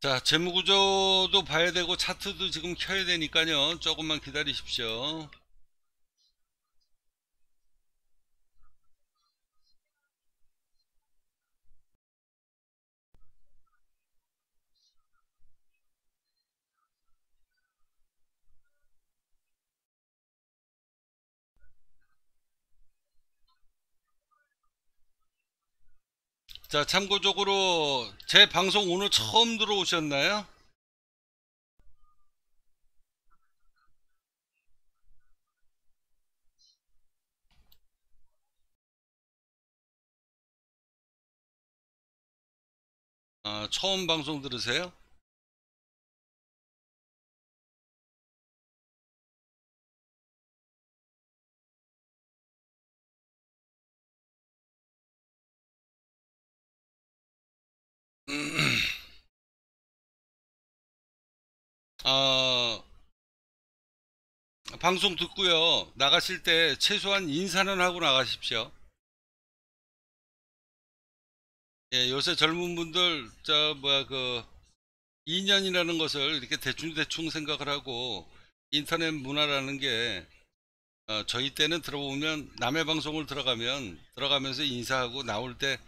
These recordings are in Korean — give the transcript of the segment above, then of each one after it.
자 재무구조도 봐야 되고 차트도 지금 켜야 되니까요 조금만 기다리십시오 자 참고적으로 제 방송 오늘 처음 들어오셨나요? 아, 처음 방송 들으세요? 어, 방송 듣고요. 나가실 때 최소한 인사는 하고 나가십시오. 예, 요새 젊은 분들 저 뭐야 그 2년이라는 것을 이렇게 대충대충 생각을 하고 인터넷 문화라는 게 어, 저희 때는 들어보면 남의 방송을 들어가면 들어가면서 인사하고 나올 때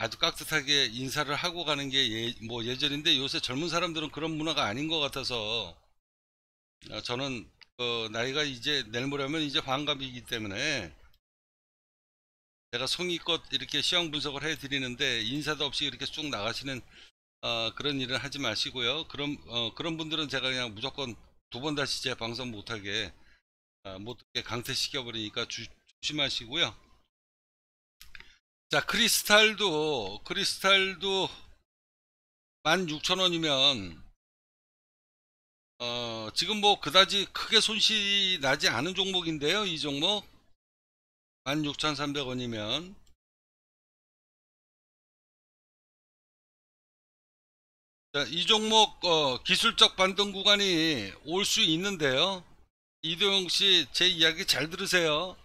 아주 깍듯하게 인사를 하고 가는 게 예, 뭐 예전인데 요새 젊은 사람들은 그런 문화가 아닌 것 같아서 어, 저는 어, 나이가 이제 내일 모레면 이제 환갑이기 때문에 제가 송이껏 이렇게 시험 분석을 해 드리는데 인사도 없이 이렇게 쭉 나가시는 어, 그런 일은 하지 마시고요. 그런 어, 그런 분들은 제가 그냥 무조건 두 번 다시 제 방송 못하게 어, 못 강퇴시켜 버리니까 조심하시고요. 자 크리스탈도 크리스탈도 16,000원이면 어, 지금 뭐 그다지 크게 손실이 나지 않은 종목인데요 이 종목 16,300원이면 자, 이 종목 어, 기술적 반등 구간이 올 수 있는데요 이도영 씨제 이야기 잘 들으세요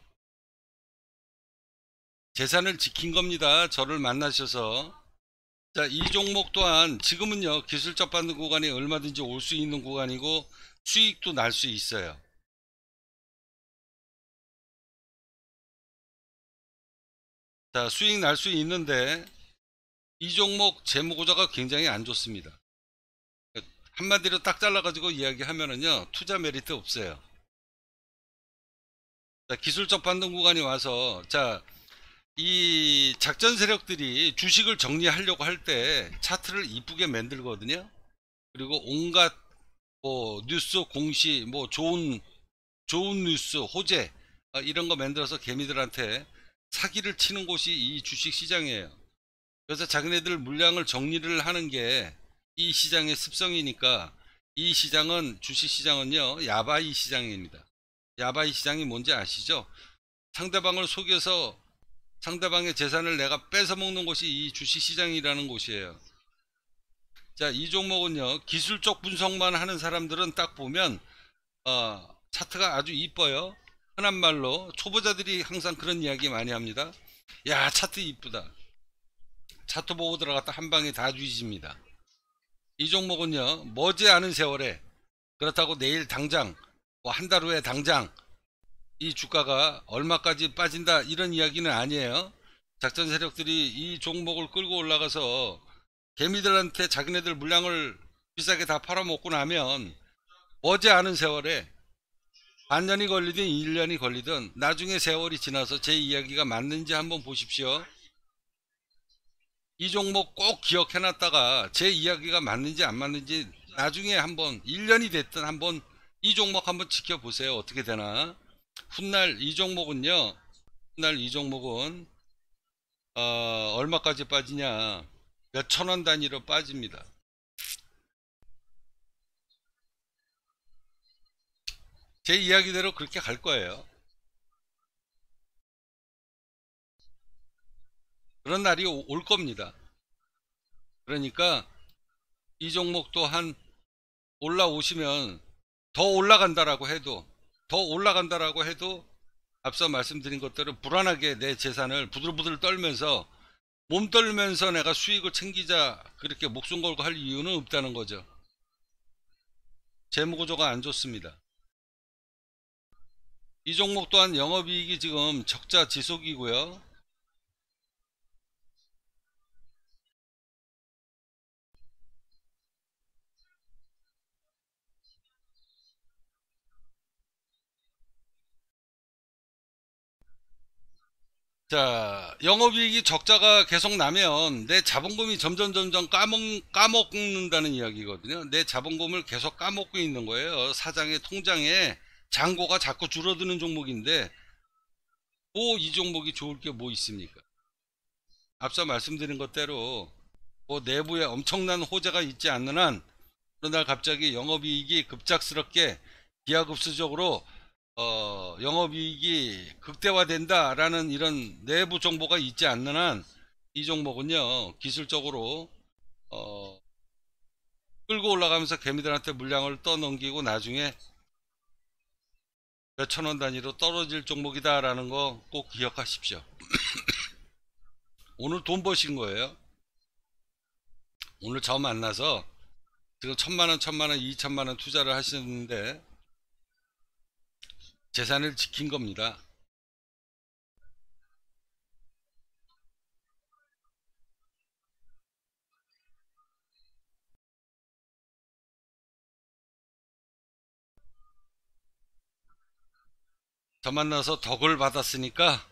재산을 지킨 겁니다. 저를 만나셔서 자, 이 종목 또한 지금은요 기술적 받는 구간이 얼마든지 올 수 있는 구간이고 수익도 날 수 있어요. 자, 수익 날 수 있는데 이 종목 재무고자가 굉장히 안 좋습니다. 한마디로 딱 잘라가지고 이야기하면은요 투자 메리트 없어요. 자, 기술적 반등 구간이 와서 자이 작전 세력들이 주식을 정리하려고 할 때 차트를 이쁘게 만들거든요. 그리고 온갖 뭐 뉴스 공시 뭐 좋은 좋은 뉴스 호재 아, 이런 거 만들어서 개미들한테 사기를 치는 곳이 이 주식 시장이에요. 그래서 자기네들 물량을 정리를 하는 게 이 시장의 습성이니까 이 시장은 주식 시장은요 야바이 시장입니다. 야바이 시장이 뭔지 아시죠? 상대방을 속여서 상대방의 재산을 내가 뺏어먹는 곳이 이 주식시장이라는 곳이에요. 자, 이 종목은요. 기술적 분석만 하는 사람들은 딱 보면 어, 차트가 아주 이뻐요. 흔한 말로 초보자들이 항상 그런 이야기 많이 합니다. 야, 차트 이쁘다. 차트 보고 들어갔다 한 방에 다 뒤집니다. 이 종목은요. 머지 않은 세월에 그렇다고 내일 당장 뭐 한 달 후에 당장 이 주가가 얼마까지 빠진다 이런 이야기는 아니에요. 작전 세력들이 이 종목을 끌고 올라가서 개미들한테 자기네들 물량을 비싸게 다 팔아먹고 나면 어제 아는 세월에 반년이 걸리든 1년이 걸리든 나중에 세월이 지나서 제 이야기가 맞는지 한번 보십시오. 이 종목 꼭 기억해놨다가 제 이야기가 맞는지 안 맞는지 나중에 한번 1년이 됐든 한번 이 종목 한번 지켜보세요. 어떻게 되나. 훗날 이 종목은요. 훗날 이 종목은 어, 얼마까지 빠지냐. 몇천원 단위로 빠집니다. 제 이야기대로 그렇게 갈 거예요. 그런 날이 올 겁니다. 그러니까 이 종목도 한 올라오시면 더 올라간다라고 해도 더 올라간다라고 해도 앞서 말씀드린 것대로 불안하게 내 재산을 부들부들 떨면서 몸 떨면서 내가 수익을 챙기자 그렇게 목숨 걸고 할 이유는 없다는 거죠. 재무구조가 안 좋습니다. 이 종목 또한 영업이익이 지금 적자 지속이고요. 자, 영업이익이 적자가 계속 나면 내 자본금이 점점 점점 까먹, 까먹는다는 이야기거든요. 내 자본금을 계속 까먹고 있는 거예요. 사장의 통장에 잔고가 자꾸 줄어드는 종목인데 뭐 이 종목이 좋을 게 뭐 있습니까? 앞서 말씀드린 것대로 뭐 내부에 엄청난 호재가 있지 않는 한 어느 날 갑자기 영업이익이 급작스럽게 기하급수적으로 어, 영업이익이 극대화된다라는 이런 내부 정보가 있지 않는 한 이 종목은요 기술적으로 어, 끌고 올라가면서 개미들한테 물량을 떠넘기고 나중에 몇 천 원 단위로 떨어질 종목이다라는 거 꼭 기억하십시오. 오늘 돈 버신 거예요. 오늘 저 만나서 지금 천만 원, 천만 원, 이천만 원 투자를 하시는데 재산을 지킨 겁니다. 저 만나서 덕을 받았으니까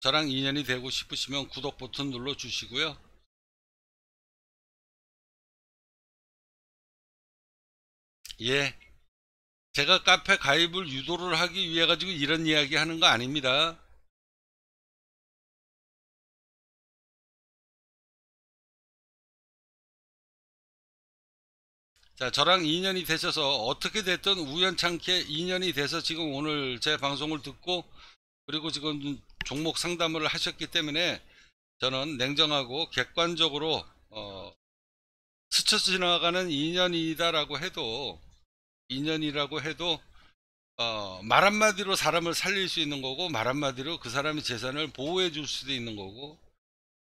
저랑 인연이 되고 싶으시면 구독 버튼 눌러 주시고요. 예. 제가 카페 가입을 유도를 하기 위해 가지고 이런 이야기 하는 거 아닙니다. 자, 저랑 인연이 되셔서 어떻게 됐든 우연찮게 인연이 돼서 지금 오늘 제 방송을 듣고 그리고 지금 종목 상담을 하셨기 때문에 저는 냉정하고 객관적으로 어, 스쳐 지나가는 인연이다라고 해도 인연이라고 해도 어, 말 한마디로 사람을 살릴 수 있는 거고 말 한마디로 그 사람의 재산을 보호해 줄 수도 있는 거고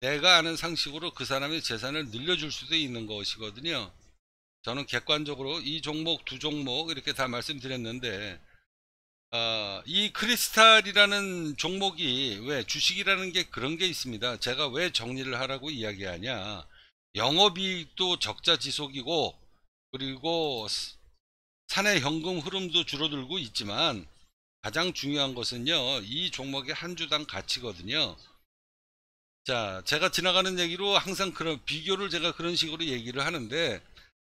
내가 아는 상식으로 그 사람의 재산을 늘려줄 수도 있는 것이거든요. 저는 객관적으로 이 종목 두 종목 이렇게 다 말씀드렸는데 어, 이 크리스탈이라는 종목이 왜 주식이라는 게 그런 게 있습니다. 제가 왜 정리를 하라고 이야기하냐. 영업이익도 적자 지속이고 그리고 사내 현금 흐름도 줄어들고 있지만 가장 중요한 것은요 이 종목의 한 주당 가치거든요 자 제가 지나가는 얘기로 항상 그런 비교를 제가 그런 식으로 얘기를 하는데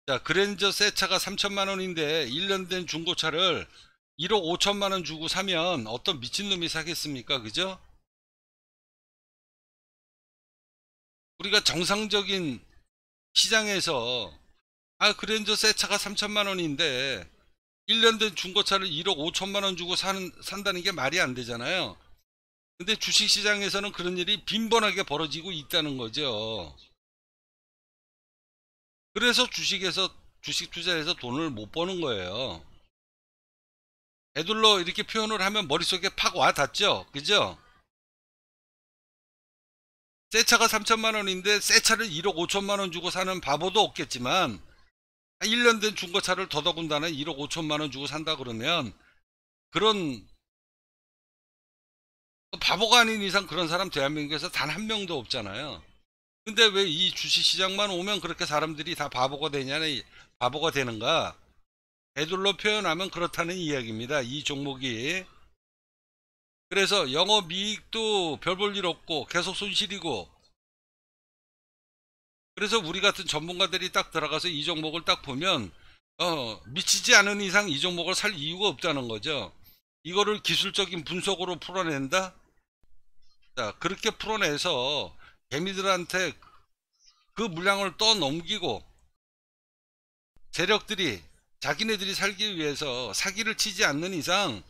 자 그랜저 새 차가 3천만 원인데 1년 된 중고차를 1억 5천만 원 주고 사면 어떤 미친놈이 사겠습니까 그죠 우리가 정상적인 시장에서 아 그랜저 새 차가 3천만 원인데 1년 된 중고차를 1억 5천만 원 주고 사는, 산다는 게 말이 안 되잖아요. 근데 주식시장에서는 그런 일이 빈번하게 벌어지고 있다는 거죠. 그래서 주식에서 주식 투자해서 돈을 못 버는 거예요. 애들로 이렇게 표현을 하면 머릿속에 팍 와 닿죠. 그죠? 새 차가 3천만 원인데 새 차를 1억 5천만 원 주고 사는 바보도 없겠지만 1년 된 중고차를 더더군다나 1억 5천만 원 주고 산다 그러면 그런 바보가 아닌 이상 그런 사람 대한민국에서 단 한 명도 없잖아요. 근데 왜 이 주식시장만 오면 그렇게 사람들이 다 바보가 되냐는 바보가 되는가? 애들로 표현하면 그렇다는 이야기입니다. 이 종목이. 그래서 영업이익도 별 볼 일 없고 계속 손실이고 그래서 우리 같은 전문가들이 딱 들어가서 이 종목을 딱 보면 어, 미치지 않은 이상 이 종목을 살 이유가 없다는 거죠. 이거를 기술적인 분석으로 풀어낸다. 자 그렇게 풀어내서 개미들한테 그 물량을 떠넘기고 세력들이 자기네들이 살기 위해서 사기를 치지 않는 이상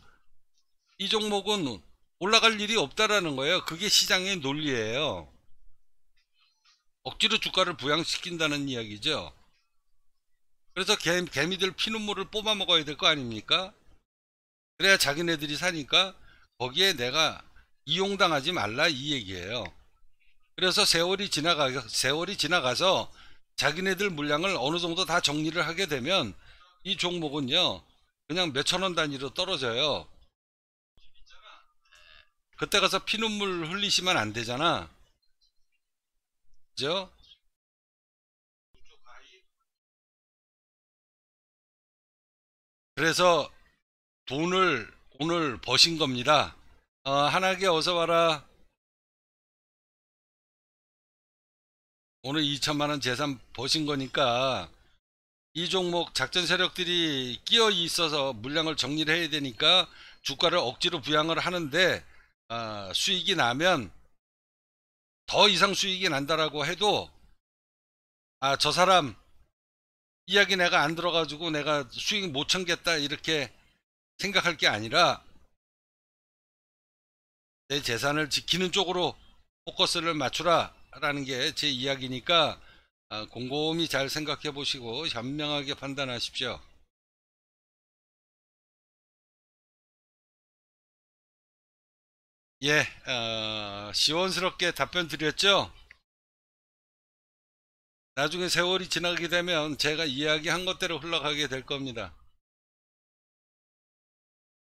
이 종목은 올라갈 일이 없다라는 거예요. 그게 시장의 논리예요. 억지로 주가를 부양시킨다는 이야기죠. 그래서 개, 개미들 피눈물을 뽑아 먹어야 될 거 아닙니까? 그래야 자기네들이 사니까 거기에 내가 이용당하지 말라 이 얘기예요. 그래서 세월이 지나가 세월이 지나가서 자기네들 물량을 어느 정도 다 정리를 하게 되면 이 종목은요 그냥 몇천 원 단위로 떨어져요. 그때 가서 피눈물 흘리시면 안 되잖아. 죠 그래서 돈을 오늘 버신 겁니다. 어, 하나게 어서 와라. 오늘 2천만 원 재산 버신 거니까 이 종목 작전 세력들이 끼어 있어서 물량을 정리를 해야 되니까 주가를 억지로 부양을 하는데 어, 수익이 나면 더 이상 수익이 난다라고 해도 아 저 사람 이야기 내가 안 들어가지고 내가 수익 못 챙겼다 이렇게 생각할 게 아니라 내 재산을 지키는 쪽으로 포커스를 맞추라 라는 게 제 이야기니까 아, 곰곰이 잘 생각해 보시고 현명하게 판단하십시오. 예, 어... 시원스럽게 답변 드렸죠? 나중에 세월이 지나게 되면 제가 이야기한 것대로 흘러가게 될 겁니다.